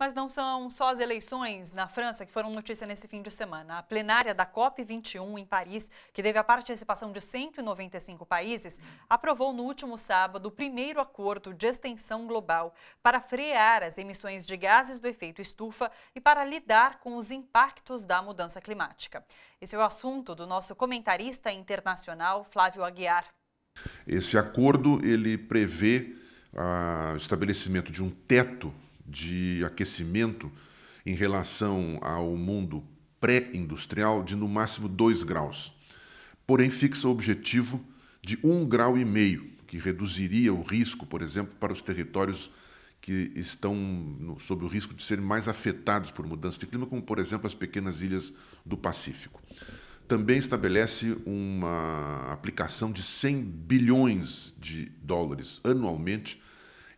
Mas não são só as eleições na França que foram notícia nesse fim de semana. A plenária da COP21 em Paris, que teve a participação de 195 países, aprovou no último sábado o primeiro acordo de extensão global para frear as emissões de gases do efeito estufa e para lidar com os impactos da mudança climática. Esse é o assunto do nosso comentarista internacional, Flávio Aguiar. Esse acordo ele prevê ah, o estabelecimento de um teto de aquecimento em relação ao mundo pré-industrial de no máximo 2 graus. Porém, fixa o objetivo de 1,5 um grau, e meio, que reduziria o risco, por exemplo, para os territórios que estão no, sob o risco de serem mais afetados por mudança de clima, como, por exemplo, as pequenas ilhas do Pacífico. Também estabelece uma aplicação de 100 bilhões de dólares anualmente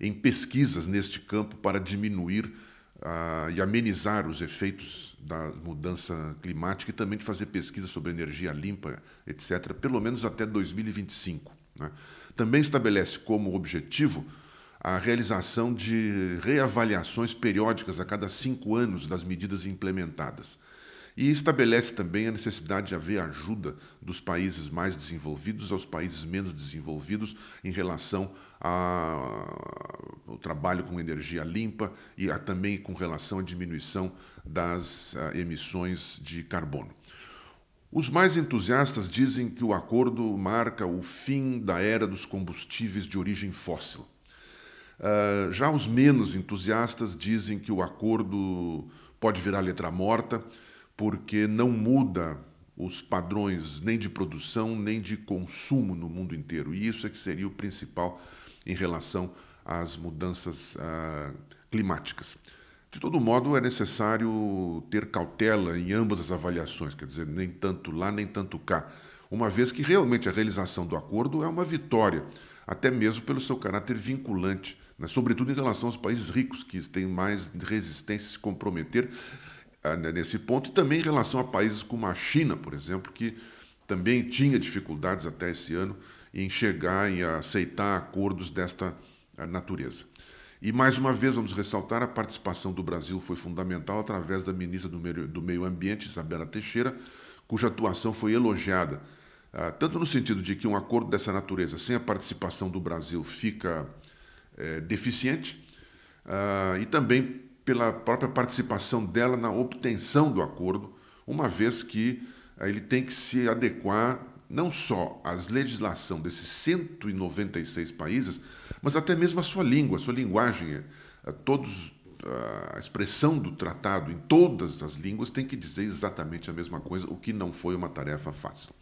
em pesquisas neste campo para diminuir ah, e amenizar os efeitos da mudança climática e também de fazer pesquisa sobre energia limpa, etc., pelo menos até 2025. Né? Também estabelece como objetivo a realização de reavaliações periódicas a cada cinco anos das medidas implementadas. E estabelece também a necessidade de haver ajuda dos países mais desenvolvidos aos países menos desenvolvidos em relação ao trabalho com energia limpa e a, também com relação à diminuição das a, ah, emissões de carbono. Os mais entusiastas dizem que o acordo marca o fim da era dos combustíveis de origem fóssil. Uh, já os menos entusiastas dizem que o acordo pode virar letra morta, porque não muda os padrões nem de produção nem de consumo no mundo inteiro. E isso é que seria o principal em relação às mudanças ah, climáticas. De todo modo, é necessário ter cautela em ambas as avaliações, quer dizer, nem tanto lá nem tanto cá, uma vez que realmente a realização do acordo é uma vitória, até mesmo pelo seu caráter vinculante, né? sobretudo em relação aos países ricos, que têm mais resistência a se comprometer né, nesse ponto e também em relação a países como a China, por exemplo, que também tinha dificuldades até esse ano em chegar e aceitar acordos desta eh, natureza. E mais uma vez vamos ressaltar a participação do Brasil foi fundamental através da ministra do Meio, Ambiente, Isabela Teixeira, cuja atuação foi elogiada, ah, tanto no sentido de que um acordo dessa natureza sem a participação do Brasil fica é, deficiente, ah, e também pela própria participação dela na obtenção do acordo, uma vez que eh, ele tem que se adequar não só às legislação desses 196 países, mas até mesmo à sua língua, à sua linguagem. Eh, todos, ah, a expressão do tratado em todas as línguas tem que dizer exatamente a mesma coisa, o que não foi uma tarefa fácil.